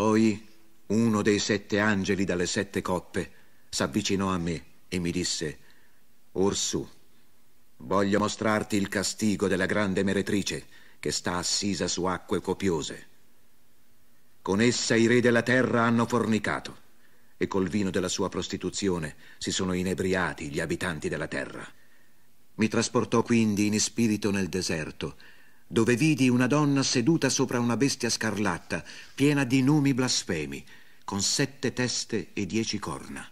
Poi uno dei sette angeli dalle sette coppe s'avvicinò a me e mi disse Orsù, voglio mostrarti il castigo della grande meretrice che sta assisa su acque copiose. Con essa i re della terra hanno fornicato e col vino della sua prostituzione si sono inebriati gli abitanti della terra. Mi trasportò quindi in spirito nel deserto dove vidi una donna seduta sopra una bestia scarlatta, piena di nomi blasfemi, con sette teste e dieci corna.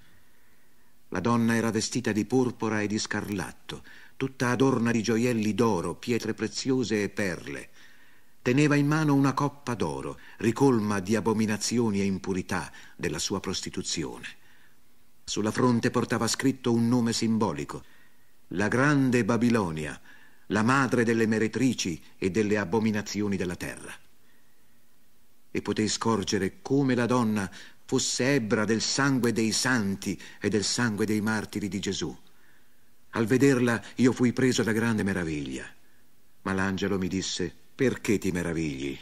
La donna era vestita di porpora e di scarlatto, tutta adorna di gioielli d'oro, pietre preziose e perle. Teneva in mano una coppa d'oro, ricolma di abominazioni e impurità della sua prostituzione. Sulla fronte portava scritto un nome simbolico, la Grande Babilonia, la madre delle meretrici e delle abominazioni della terra. E potei scorgere come la donna fosse ebra del sangue dei santi e del sangue dei martiri di Gesù. Al vederla io fui preso da grande meraviglia. Ma l'angelo mi disse, perché ti meravigli?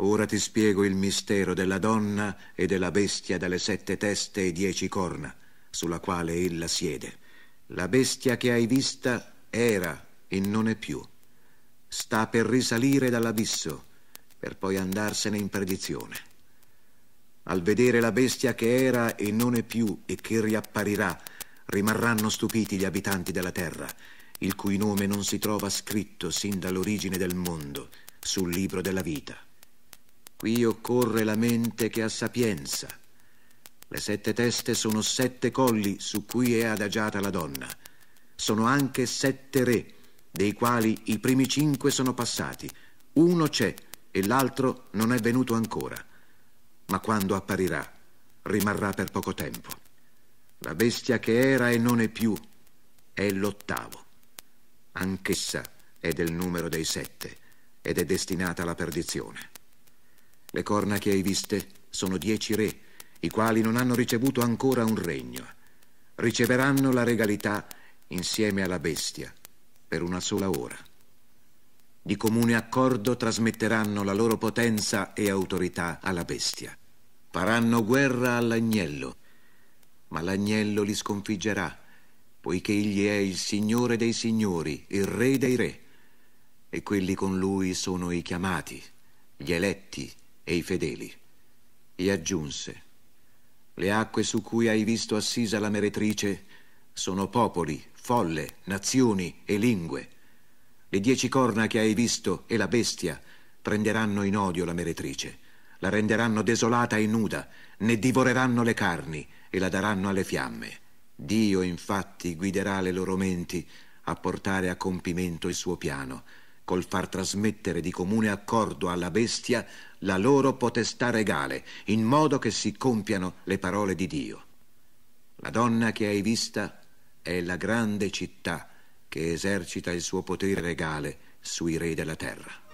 Ora ti spiego il mistero della donna e della bestia dalle sette teste e dieci corna, sulla quale ella siede. La bestia che hai vista era e non è più. Sta per risalire dall'abisso, per poi andarsene in perdizione. Al vedere la bestia che era e non è più e che riapparirà, rimarranno stupiti gli abitanti della terra, il cui nome non si trova scritto sin dall'origine del mondo sul libro della vita. Qui occorre la mente che ha sapienza. Le sette teste sono sette colli su cui è adagiata la donna. Sono anche sette re dei quali i primi cinque sono passati, uno c'è e l'altro non è venuto ancora. Ma quando apparirà, rimarrà per poco tempo. La bestia che era e non è più è l'ottavo. Anch'essa è del numero dei sette ed è destinata alla perdizione. Le corna che hai viste sono dieci re, i quali non hanno ricevuto ancora un regno. Riceveranno la regalità insieme alla bestia per una sola ora. Di comune accordo trasmetteranno la loro potenza e autorità alla bestia. Faranno guerra all'agnello, ma l'agnello li sconfiggerà, poiché egli è il Signore dei Signori, il Re dei Re, e quelli con lui sono i chiamati, gli eletti e i fedeli. E aggiunse, le acque su cui hai visto assisa la meretrice, sono popoli, folle, nazioni e lingue. Le dieci corna che hai visto e la bestia prenderanno in odio la meretrice, la renderanno desolata e nuda, ne divoreranno le carni e la daranno alle fiamme. Dio infatti guiderà le loro menti a portare a compimento il suo piano, col far trasmettere di comune accordo alla bestia la loro potestà regale, in modo che si compiano le parole di Dio. La donna che hai vista è la grande città che esercita il suo potere regale sui re della terra.